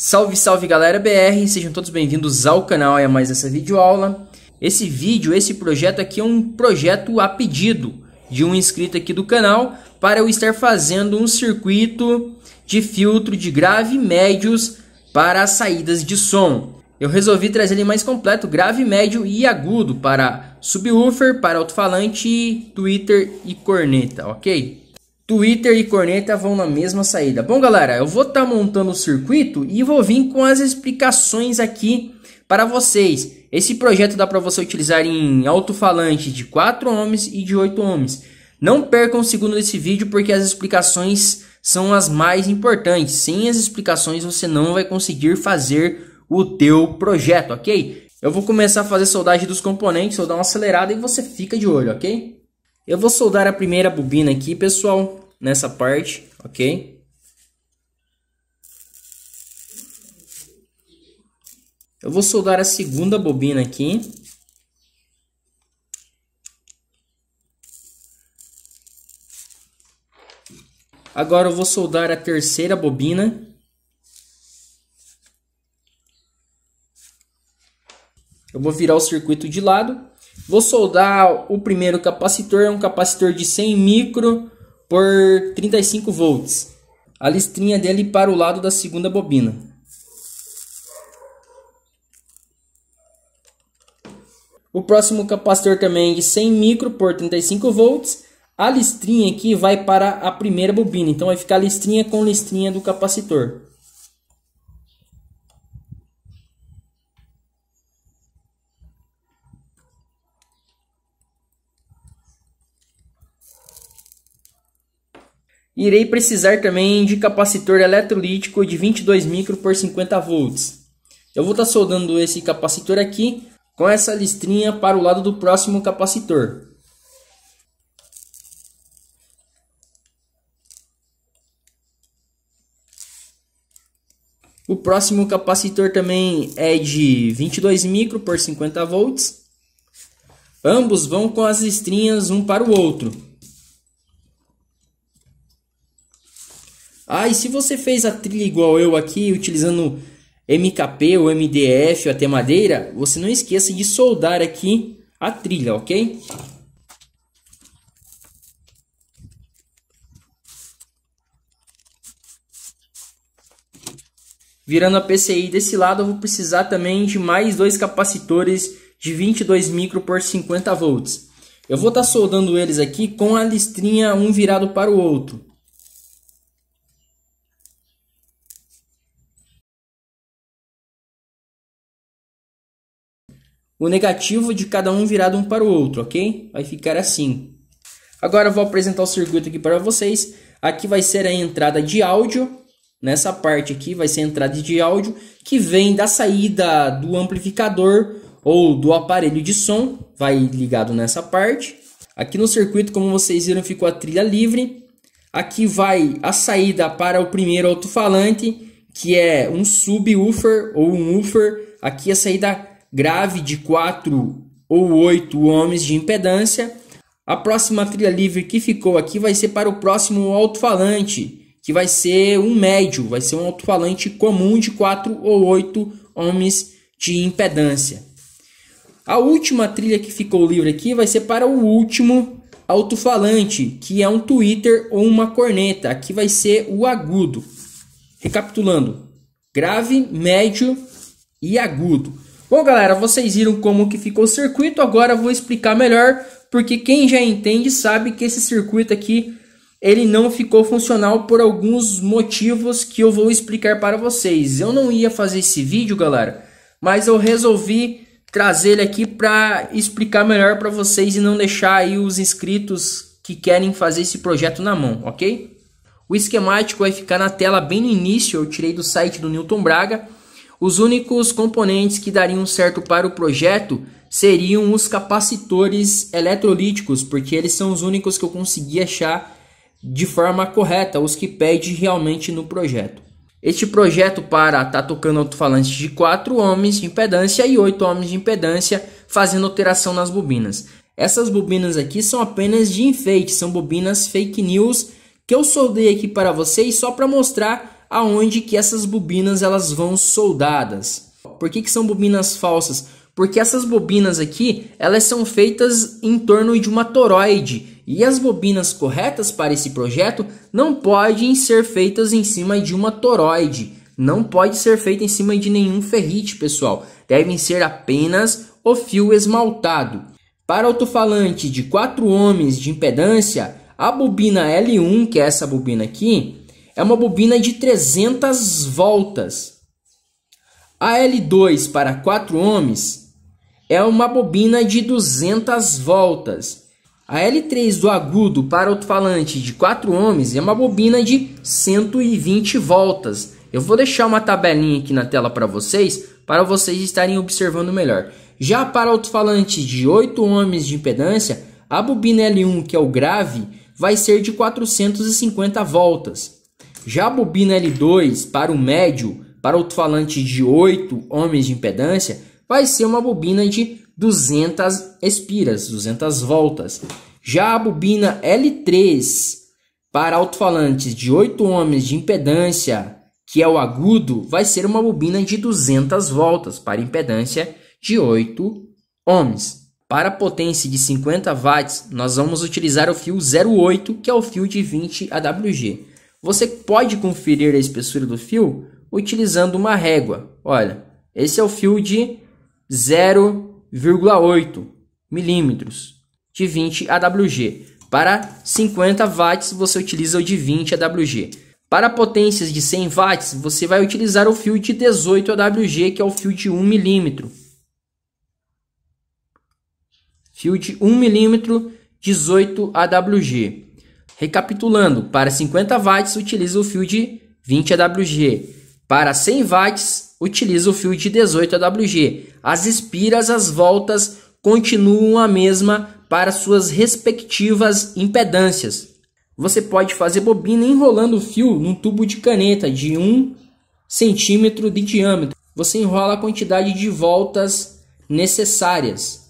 Salve, salve galera BR, sejam todos bem-vindos ao canal e é a mais essa videoaula. Esse vídeo, esse projeto aqui é um projeto a pedido de um inscrito aqui do canal para eu estar fazendo um circuito de filtro de grave e médios para as saídas de som. Eu resolvi trazer ele mais completo, grave, médio e agudo para subwoofer, para alto-falante, Twitter e corneta, ok? Twitter e corneta vão na mesma saída. Bom, galera, eu vou estar tá montando o circuito e vou vir com as explicações aqui para vocês. Esse projeto dá para você utilizar em alto-falante de 4 ohms e de 8 ohms. Não percam um segundo desse vídeo porque as explicações são as mais importantes. Sem as explicações você não vai conseguir fazer o teu projeto, ok? Eu vou começar a fazer soldagem dos componentes, vou dar uma acelerada e você fica de olho, ok? Eu vou soldar a primeira bobina aqui, pessoal, nessa parte, ok? Eu vou soldar a segunda bobina aqui. Agora eu vou soldar a terceira bobina. Eu vou virar o circuito de lado Vou soldar o primeiro capacitor, é um capacitor de 100 micro por 35 volts. A listrinha dele para o lado da segunda bobina. O próximo capacitor também de 100 micro por 35 volts. A listrinha aqui vai para a primeira bobina, então vai ficar listrinha com listrinha do capacitor. Irei precisar também de capacitor eletrolítico de 22 micro por 50 volts. Eu vou estar tá soldando esse capacitor aqui com essa listrinha para o lado do próximo capacitor. O próximo capacitor também é de 22 micro por 50 volts. Ambos vão com as listrinhas um para o outro. e se você fez a trilha igual eu aqui, utilizando MKP ou MDF ou até madeira, você não esqueça de soldar aqui a trilha, ok? Virando a PCI desse lado, eu vou precisar também de mais dois capacitores de 22 micro por 50 volts. Eu vou estar tá soldando eles aqui com a listrinha um virado para o outro. o negativo de cada um virado um para o outro, ok? Vai ficar assim. Agora eu vou apresentar o circuito aqui para vocês. Aqui vai ser a entrada de áudio. Nessa parte aqui vai ser a entrada de áudio que vem da saída do amplificador ou do aparelho de som. Vai ligado nessa parte. Aqui no circuito, como vocês viram, ficou a trilha livre. Aqui vai a saída para o primeiro alto-falante, que é um subwoofer ou um woofer. Aqui a saída grave de 4 ou 8 ohms de impedância. A próxima trilha livre que ficou aqui vai ser para o próximo alto-falante, que vai ser um médio, vai ser um alto-falante comum de 4 ou 8 ohms de impedância. A última trilha que ficou livre aqui vai ser para o último alto-falante, que é um tweeter ou uma corneta. Aqui vai ser o agudo. Recapitulando: grave, médio e agudo. Bom, galera, vocês viram como que ficou o circuito. Agora eu vou explicar melhor, porque quem já entende sabe que esse circuito aqui ele não ficou funcional por alguns motivos que eu vou explicar para vocês. Eu não ia fazer esse vídeo, galera, mas eu resolvi trazer ele aqui para explicar melhor para vocês e não deixar aí os inscritos que querem fazer esse projeto na mão, ok? O esquemático vai ficar na tela bem no início, eu tirei do site do Newton Braga os únicos componentes que dariam certo para o projeto seriam os capacitores eletrolíticos, porque eles são os únicos que eu consegui achar de forma correta, os que pede realmente no projeto. Este projeto para tá tocando alto-falantes de 4 ohms de impedância e 8 ohms de impedância, fazendo alteração nas bobinas. Essas bobinas aqui são apenas de enfeite, são bobinas fake news que eu soldei aqui para vocês só para mostrar aonde que essas bobinas elas vão soldadas. Por que, que são bobinas falsas? Porque essas bobinas aqui, elas são feitas em torno de uma toroide. E as bobinas corretas para esse projeto não podem ser feitas em cima de uma toroide. Não pode ser feita em cima de nenhum ferrite, pessoal. Devem ser apenas o fio esmaltado. Para alto-falante de 4 ohms de impedância, a bobina L1, que é essa bobina aqui, é uma bobina de 300 voltas. A L2 para 4 ohms é uma bobina de 200 voltas. A L3 do agudo para alto-falante de 4 ohms é uma bobina de 120 voltas. Eu vou deixar uma tabelinha aqui na tela para vocês, para vocês estarem observando melhor. Já para alto-falante de 8 ohms de impedância, a bobina L1, que é o grave, vai ser de 450 voltas. Já a bobina L2 para o médio, para alto-falante de 8 ohms de impedância, vai ser uma bobina de 200 espiras, 200 voltas. Já a bobina L3 para alto-falantes de 8 ohms de impedância, que é o agudo, vai ser uma bobina de 200 voltas para impedância de 8 ohms. Para potência de 50 watts, nós vamos utilizar o fio 08, que é o fio de 20 AWG. Você pode conferir a espessura do fio utilizando uma régua. Olha, esse é o fio de 0,8 milímetros de 20 AWG. Para 50 watts, você utiliza o de 20 AWG. Para potências de 100 watts, você vai utilizar o fio de 18 AWG, que é o fio de 1 milímetro. Fio de 1 milímetro, 18 AWG. Recapitulando, para 50 watts utiliza o fio de 20 AWG. Para 100 watts utiliza o fio de 18 AWG. As espiras, as voltas continuam a mesma para suas respectivas impedâncias. Você pode fazer bobina enrolando o fio num tubo de caneta de 1 centímetro de diâmetro. Você enrola a quantidade de voltas necessárias.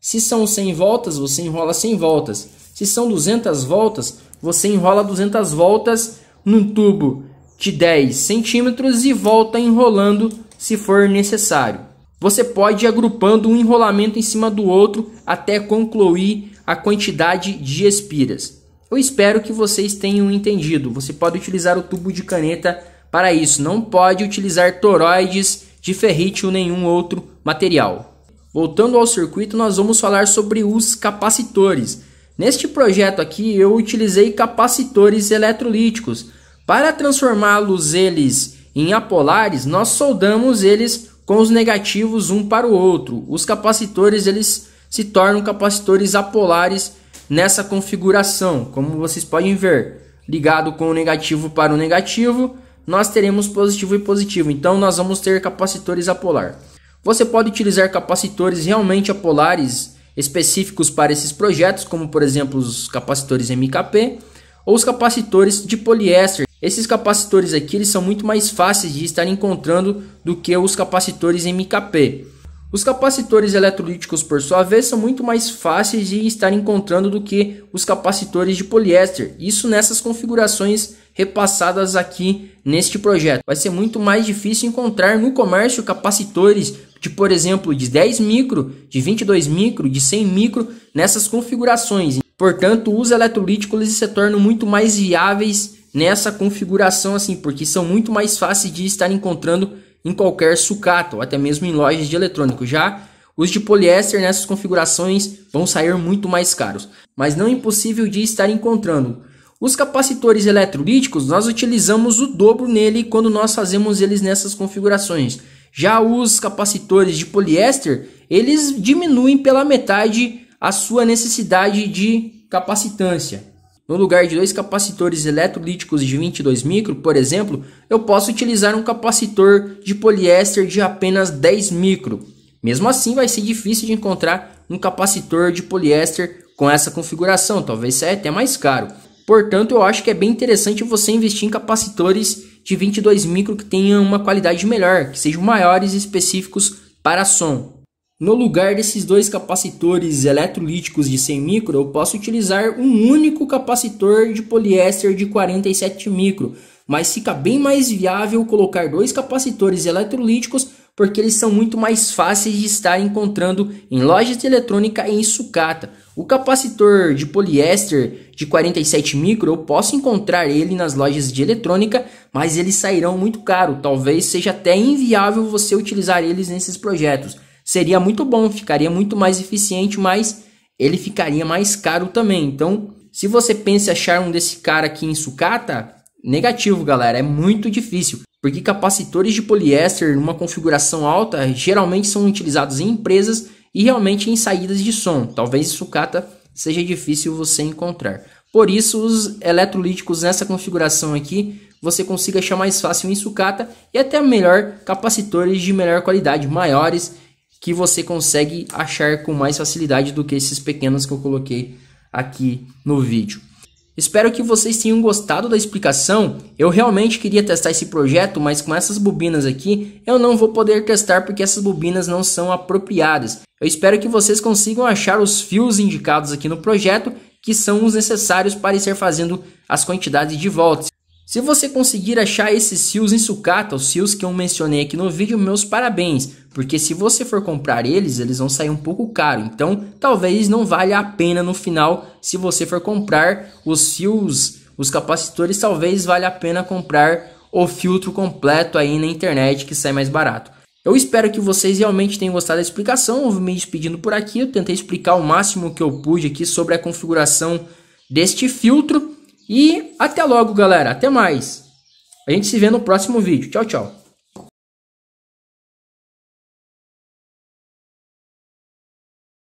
Se são 100 voltas, você enrola 100 voltas. Se são 200 voltas, você enrola 200 voltas num tubo de 10 centímetros e volta enrolando se for necessário. Você pode ir agrupando um enrolamento em cima do outro até concluir a quantidade de espiras. Eu espero que vocês tenham entendido. Você pode utilizar o tubo de caneta para isso, não pode utilizar toroides de ferrite ou nenhum outro material. Voltando ao circuito, nós vamos falar sobre os capacitores. Neste projeto aqui eu utilizei capacitores eletrolíticos. Para transformá-los eles em apolares, nós soldamos eles com os negativos um para o outro. Os capacitores eles se tornam capacitores apolares nessa configuração, como vocês podem ver, ligado com o negativo para o negativo, nós teremos positivo e positivo. Então nós vamos ter capacitores apolar. Você pode utilizar capacitores realmente apolares específicos para esses projetos, como por exemplo os capacitores MKP ou os capacitores de poliéster. Esses capacitores aqui eles são muito mais fáceis de estar encontrando do que os capacitores MKP. Os capacitores eletrolíticos, por sua vez, são muito mais fáceis de estar encontrando do que os capacitores de poliéster. Isso nessas configurações repassadas aqui neste projeto. Vai ser muito mais difícil encontrar no comércio capacitores de, por exemplo, de 10 micro, de 22 micro, de 100 micro nessas configurações. Portanto, os eletrolíticos se tornam muito mais viáveis nessa configuração assim, porque são muito mais fáceis de estar encontrando em qualquer sucata ou até mesmo em lojas de eletrônico. Já os de poliéster nessas configurações vão sair muito mais caros, mas não é impossível de estar encontrando. Os capacitores eletrolíticos, nós utilizamos o dobro nele quando nós fazemos eles nessas configurações. Já os capacitores de poliéster, eles diminuem pela metade a sua necessidade de capacitância. No lugar de dois capacitores eletrolíticos de 22 micro, por exemplo, eu posso utilizar um capacitor de poliéster de apenas 10 micro. Mesmo assim, vai ser difícil de encontrar um capacitor de poliéster com essa configuração, talvez seja até mais caro. Portanto, eu acho que é bem interessante você investir em capacitores de 22 micro que tenham uma qualidade melhor, que sejam maiores e específicos para som. No lugar desses dois capacitores eletrolíticos de 100 micro, eu posso utilizar um único capacitor de poliéster de 47 micro, mas fica bem mais viável colocar dois capacitores eletrolíticos porque eles são muito mais fáceis de estar encontrando em lojas de eletrônica e em sucata. O capacitor de poliéster de 47 micro eu posso encontrar ele nas lojas de eletrônica, mas eles sairão muito caro, talvez seja até inviável você utilizar eles nesses projetos. Seria muito bom, ficaria muito mais eficiente, mas ele ficaria mais caro também. Então, se você pensa em achar um desse cara aqui em sucata, negativo, galera, é muito difícil porque capacitores de poliéster numa configuração alta geralmente são utilizados em empresas e realmente em saídas de som. Talvez em sucata seja difícil você encontrar. Por isso, os eletrolíticos nessa configuração aqui você consiga achar mais fácil em sucata e até melhor capacitores de melhor qualidade, maiores, que você consegue achar com mais facilidade do que esses pequenos que eu coloquei aqui no vídeo. Espero que vocês tenham gostado da explicação. Eu realmente queria testar esse projeto, mas com essas bobinas aqui eu não vou poder testar porque essas bobinas não são apropriadas. Eu espero que vocês consigam achar os fios indicados aqui no projeto que são os necessários para estar fazendo as quantidades de volts. Se você conseguir achar esses seals em sucata, os seals que eu mencionei aqui no vídeo, meus parabéns, porque se você for comprar eles, eles vão sair um pouco caro, então talvez não valha a pena no final se você for comprar os fios, os capacitores, talvez valha a pena comprar o filtro completo aí na internet que sai mais barato. Eu espero que vocês realmente tenham gostado da explicação, eu vou me despedindo por aqui, eu tentei explicar o máximo que eu pude aqui sobre a configuração deste filtro, e até logo, galera. Até mais. A gente se vê no próximo vídeo. Tchau, tchau.